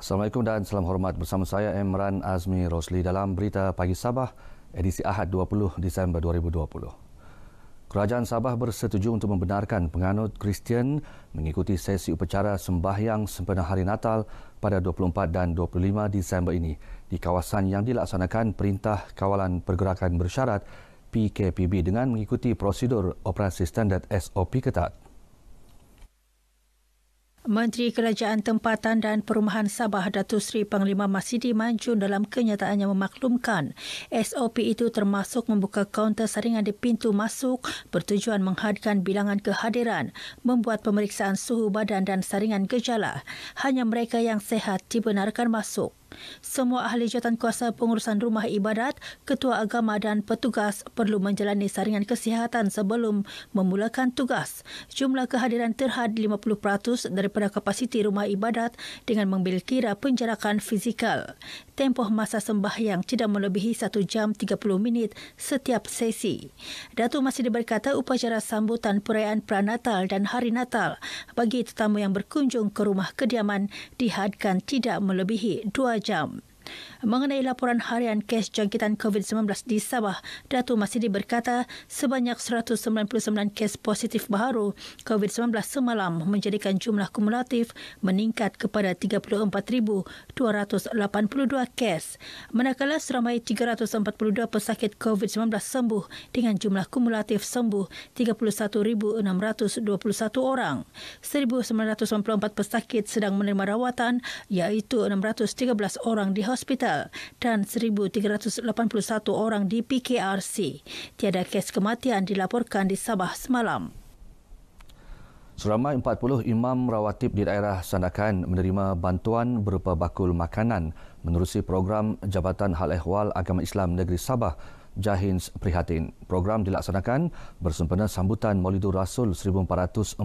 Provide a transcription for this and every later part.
Assalamualaikum dan salam hormat bersama saya Emran Azmi Rosli dalam berita pagi Sabah edisi Ahad 20 Disember 2020. Kerajaan Sabah bersetuju untuk membenarkan penganut Kristian mengikuti sesi upacara sembahyang sempena Hari Natal pada 24 dan 25 Disember ini di kawasan yang dilaksanakan Perintah Kawalan Pergerakan Bersyarat PKPB dengan mengikuti prosedur operasi standard SOP ketat. Menteri Kerajaan Tempatan dan Perumahan Sabah Datu Seri Panglima Masidi Manjun dalam kenyataannya memaklumkan SOP itu termasuk membuka kaunter saringan di pintu masuk bertujuan menghadkan bilangan kehadiran, membuat pemeriksaan suhu badan dan saringan gejala. Hanya mereka yang sehat dibenarkan masuk. Semua ahli jawatan kuasa pengurusan rumah ibadat, ketua agama dan petugas perlu menjalani saringan kesihatan sebelum memulakan tugas. Jumlah kehadiran terhad 50% daripada kapasiti rumah ibadat dengan mengambil kira penjarakan fizikal. Tempoh masa sembah yang tidak melebihi 1 jam 30 minit setiap sesi. Datu masih diberkata upacara sambutan perayaan pranatal dan hari natal bagi tetamu yang berkunjung ke rumah kediaman dihadkan tidak melebihi 2 jam. coi trọng Mengenai laporan harian kes jangkitan COVID-19 di Sabah, Datu Masidi berkata sebanyak 199 kes positif baru COVID-19 semalam menjadikan jumlah kumulatif meningkat kepada 34,282 kes. Manakala seramai 342 pesakit COVID-19 sembuh dengan jumlah kumulatif sembuh 31,621 orang. 1,994 pesakit sedang menerima rawatan iaitu 613 orang di hospital meninggal dan 1381 orang di PKRC. Tiada kes kematian dilaporkan di Sabah semalam. Seramai 40 imam rawatib di daerah Sandakan menerima bantuan berupa bakul makanan menerusi program Jabatan Hal Ehwal Agama Islam Negeri Sabah Jahins Prihatin. Program dilaksanakan bersempena sambutan Maulidur Rasul 1442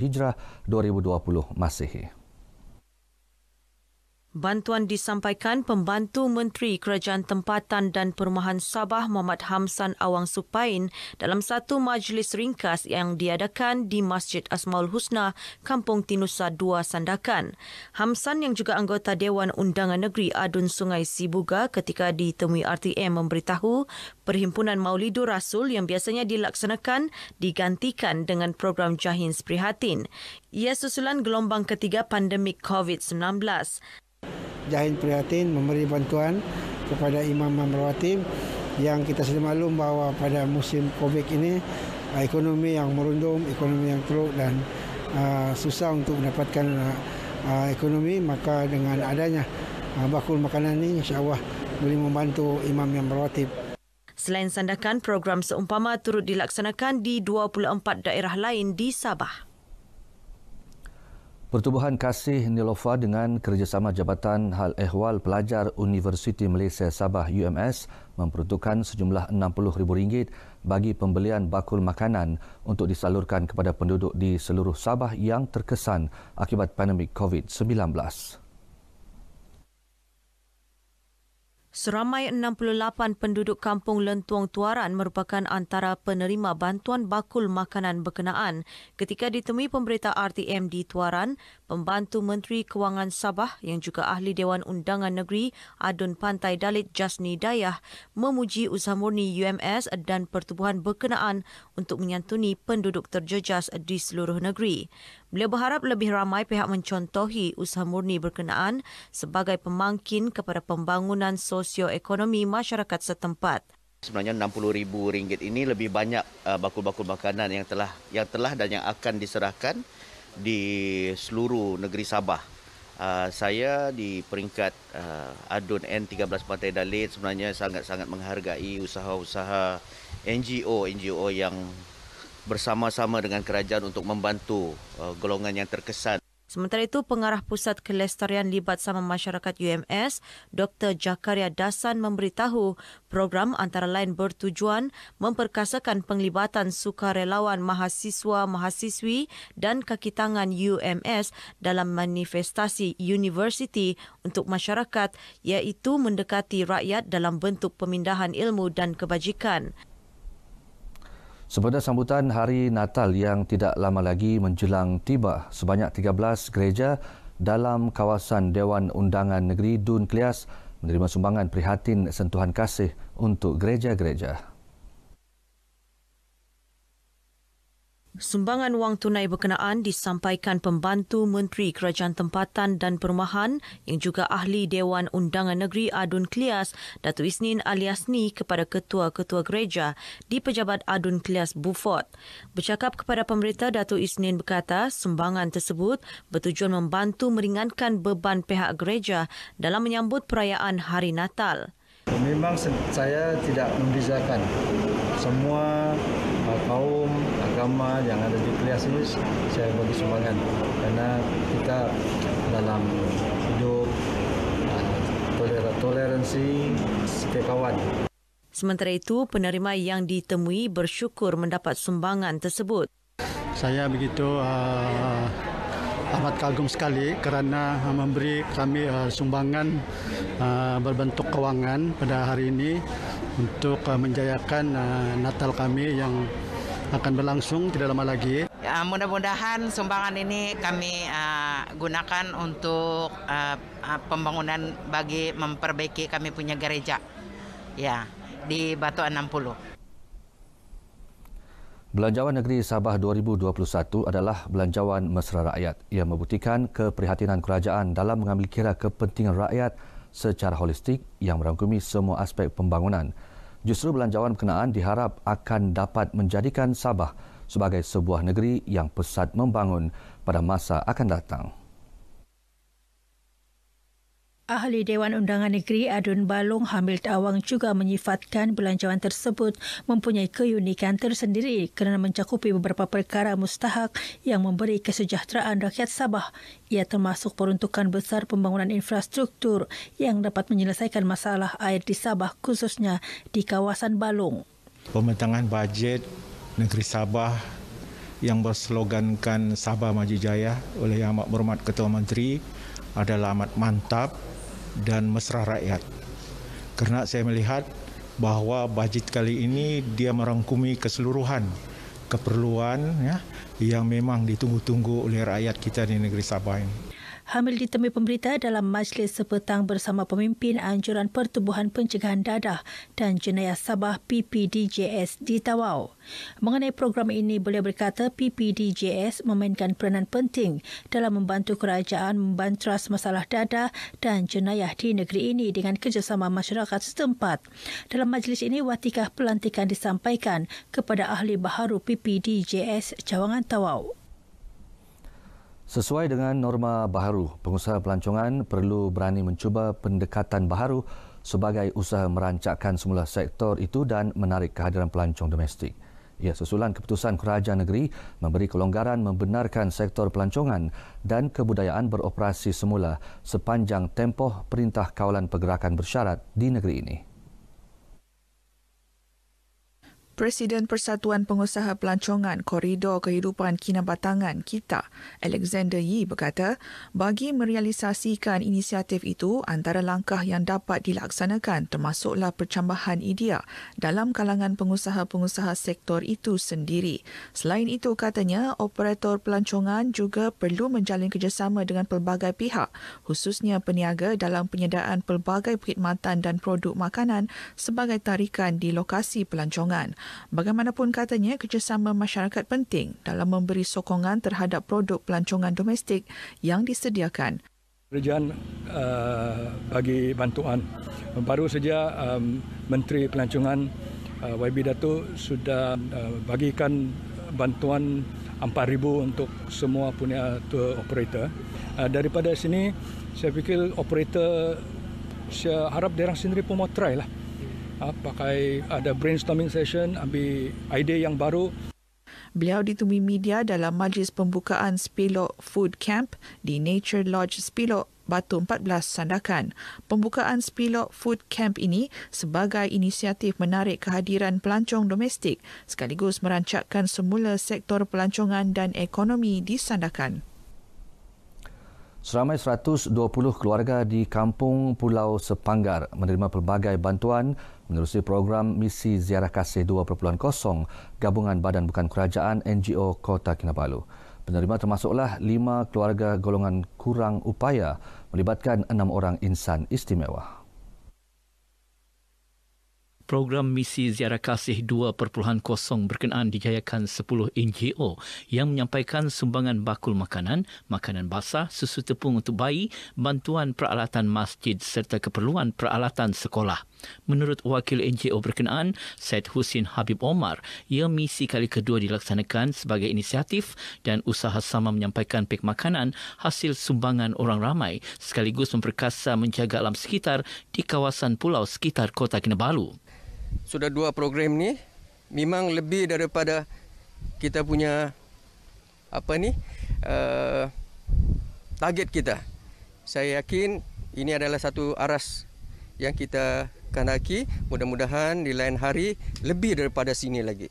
Hijrah 2020 Masehi. Bantuan disampaikan pembantu Menteri Kerajaan Tempatan dan Perumahan Sabah Muhammad Hamsan Awang Supain dalam satu majlis ringkas yang diadakan di Masjid Asmaul Husna, Kampung Tinusa II Sandakan. Hamsan yang juga anggota Dewan Undangan Negeri Adun Sungai Sibuga ketika ditemui RTM memberitahu Perhimpunan Maulidur Rasul yang biasanya dilaksanakan digantikan dengan program Jahin Prihatin. Ia susulan gelombang ketiga pandemik COVID-19. Jahin Prihatin memberi bantuan kepada imam-imam yang kita sudah maklum bahawa pada musim COVID ini uh, ekonomi yang merundum, ekonomi yang teruk dan uh, susah untuk mendapatkan uh, ekonomi maka dengan adanya bakul makanan ini insyaAllah boleh membantu imam yang berwatib. Selain sandakan, program seumpama turut dilaksanakan di 24 daerah lain di Sabah. Pertubuhan Kasih Nilofa dengan kerjasama Jabatan Hal Ehwal Pelajar Universiti Malaysia Sabah UMS memperuntukkan sejumlah rm ringgit bagi pembelian bakul makanan untuk disalurkan kepada penduduk di seluruh Sabah yang terkesan akibat pandemik COVID-19. Seramai 68 penduduk kampung Lentuang Tuaran merupakan antara penerima bantuan bakul makanan berkenaan. Ketika ditemui pemberita RTM di Tuaran, pembantu Menteri Kewangan Sabah yang juga ahli Dewan Undangan Negeri Adun Pantai Dalit Jasni Dayah memuji usaha murni UMS dan pertubuhan berkenaan untuk menyantuni penduduk terjejas di seluruh negeri. Beliau berharap lebih ramai pihak mencontohi usaha murni berkenaan sebagai pemangkin kepada pembangunan sosioekonomi masyarakat setempat. Sebenarnya RM60,000 ini lebih banyak uh, bakul-bakul makanan yang telah yang telah dan yang akan diserahkan di seluruh negeri Sabah. Uh, saya di peringkat uh, ADUN N13 Pantai Dalit sebenarnya sangat-sangat menghargai usaha-usaha NGO-NGO yang bersama-sama dengan kerajaan untuk membantu uh, golongan yang terkesan. Sementara itu, pengarah Pusat Kelestarian Libat Sama Masyarakat UMS, Dr. Jakaria Dasan memberitahu program antara lain bertujuan memperkasakan penglibatan sukarelawan mahasiswa-mahasiswi dan kakitangan UMS dalam manifestasi universiti untuk masyarakat iaitu mendekati rakyat dalam bentuk pemindahan ilmu dan kebajikan. Sebenarnya sambutan Hari Natal yang tidak lama lagi menjelang tiba sebanyak 13 gereja dalam kawasan Dewan Undangan Negeri Dun Klias menerima sumbangan prihatin sentuhan kasih untuk gereja-gereja. Sumbangan wang tunai berkenaan disampaikan pembantu Menteri Kerajaan Tempatan dan Perumahan yang juga ahli Dewan Undangan Negeri Adun Klias, Datuk Isnin alias Aliasni kepada ketua-ketua gereja di Pejabat Adun Klias Bufot. Bercakap kepada pemerintah, Datuk Isnin berkata sumbangan tersebut bertujuan membantu meringankan beban pihak gereja dalam menyambut perayaan Hari Natal. Memang saya tidak membezakan semua uh, kaum drama yang ada di kelas ini saya bagi sumbangan kerana kita dalam hidup eh, toleransi setiap kawan. Sementara itu, penerima yang ditemui bersyukur mendapat sumbangan tersebut. Saya begitu uh, amat kagum sekali kerana memberi kami uh, sumbangan uh, berbentuk kewangan pada hari ini untuk uh, menjayakan uh, Natal kami yang akan berlangsung tidak lama lagi. Ya, mudah-mudahan sumbangan ini kami uh, gunakan untuk uh, uh pembangunan bagi memperbaiki kami punya gereja ya di Batu 60. Belanjawan Negeri Sabah 2021 adalah belanjawan mesra rakyat. Ia membuktikan keprihatinan kerajaan dalam mengambil kira kepentingan rakyat secara holistik yang merangkumi semua aspek pembangunan justru belanjawan berkenaan diharap akan dapat menjadikan Sabah sebagai sebuah negeri yang pesat membangun pada masa akan datang. Ahli Dewan Undangan Negeri Adun Balong Hamil Tawang juga menyifatkan belanjawan tersebut mempunyai keunikan tersendiri kerana mencakupi beberapa perkara mustahak yang memberi kesejahteraan rakyat Sabah. Ia termasuk peruntukan besar pembangunan infrastruktur yang dapat menyelesaikan masalah air di Sabah khususnya di kawasan Balong. Pembentangan bajet negeri Sabah yang berslogankan Sabah Maju Jaya oleh Yang Amat Berhormat Ketua Menteri adalah amat mantap dan mesra rakyat. Karena saya melihat bahawa bajet kali ini dia merangkumi keseluruhan keperluan ya, yang memang ditunggu-tunggu oleh rakyat kita di negeri Sabah ini hamil ditemui pemberita dalam majlis sepetang bersama pemimpin Anjuran Pertubuhan Pencegahan Dadah dan Jenayah Sabah PPDJS di Tawau. Mengenai program ini boleh berkata PPDJS memainkan peranan penting dalam membantu kerajaan membanteras masalah dadah dan jenayah di negeri ini dengan kerjasama masyarakat setempat. Dalam majlis ini, watikah pelantikan disampaikan kepada ahli baharu PPDJS Cawangan Tawau. Sesuai dengan norma baharu, pengusaha pelancongan perlu berani mencuba pendekatan baharu sebagai usaha merancakkan semula sektor itu dan menarik kehadiran pelancong domestik. Ia susulan keputusan kerajaan negeri memberi kelonggaran membenarkan sektor pelancongan dan kebudayaan beroperasi semula sepanjang tempoh perintah kawalan pergerakan bersyarat di negeri ini. Presiden Persatuan Pengusaha Pelancongan Koridor Kehidupan Kinabatangan kita, Alexander Yi berkata, bagi merealisasikan inisiatif itu, antara langkah yang dapat dilaksanakan termasuklah percambahan idea dalam kalangan pengusaha-pengusaha sektor itu sendiri. Selain itu, katanya, operator pelancongan juga perlu menjalin kerjasama dengan pelbagai pihak, khususnya peniaga dalam penyediaan pelbagai perkhidmatan dan produk makanan sebagai tarikan di lokasi pelancongan. Bagaimanapun katanya, kerjasama masyarakat penting dalam memberi sokongan terhadap produk pelancongan domestik yang disediakan. Kerajaan uh, bagi bantuan. Baru saja um, Menteri Pelancongan uh, YB Datu sudah uh, bagikan bantuan 4,000 untuk semua punya tour operator. Uh, daripada sini, saya fikir operator saya harap mereka sendiri pun mau try lah uh, pakai ada brainstorming session ambil idea yang baru Beliau ditemui media dalam majlis pembukaan Spilok Food Camp di Nature Lodge Spilok Batu 14 Sandakan. Pembukaan Spilok Food Camp ini sebagai inisiatif menarik kehadiran pelancong domestik sekaligus merancakkan semula sektor pelancongan dan ekonomi di Sandakan. Seramai 120 keluarga di kampung Pulau Sepanggar menerima pelbagai bantuan menerusi program misi Ziarah Kasih 2.0 Gabungan Badan Bukan Kerajaan NGO Kota Kinabalu. Penerima termasuklah lima keluarga golongan kurang upaya melibatkan enam orang insan istimewa. Program misi Ziarah Kasih 2.0 berkenaan dijayakan 10 NGO yang menyampaikan sumbangan bakul makanan, makanan basah, susu tepung untuk bayi, bantuan peralatan masjid serta keperluan peralatan sekolah. Menurut wakil NGO berkenaan, Syed Husin Habib Omar, ia misi kali kedua dilaksanakan sebagai inisiatif dan usaha sama menyampaikan pek makanan hasil sumbangan orang ramai sekaligus memperkasa menjaga alam sekitar di kawasan pulau sekitar Kota Kinabalu. Sudah dua program ni memang lebih daripada kita punya apa ni uh, target kita. Saya yakin ini adalah satu aras yang kita kanaki mudah-mudahan di lain hari lebih daripada sini lagi.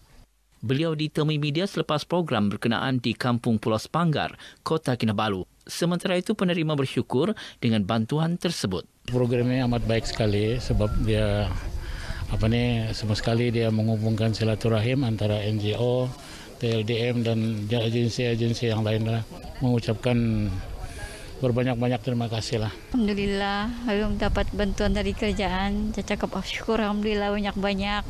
Beliau ditemui media selepas program berkenaan di Kampung Pulau Sepanggar, Kota Kinabalu. Sementara itu penerima bersyukur dengan bantuan tersebut. Program ini amat baik sekali sebab dia apa nih sama sekali dia menghubungkan silaturahim antara NGO, TLDM dan agensi-agensi yang lainlah Mengucapkan berbanyak-banyak terima kasih lah. Alhamdulillah, kami mendapat bantuan dari kerjaan. Saya cakap ah, syukur Alhamdulillah banyak-banyak.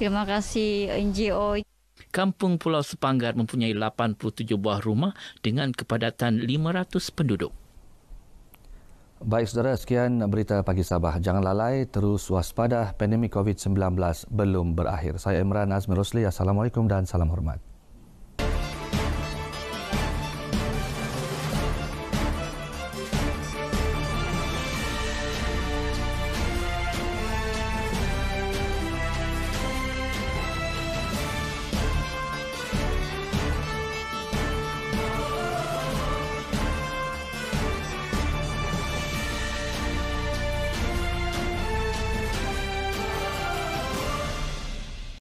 Terima kasih NGO. Kampung Pulau Sepanggar mempunyai 87 buah rumah dengan kepadatan 500 penduduk. Baik saudara, sekian berita pagi Sabah. Jangan lalai, terus waspada pandemi COVID-19 belum berakhir. Saya Imran Azmi Rosli, Assalamualaikum dan salam hormat.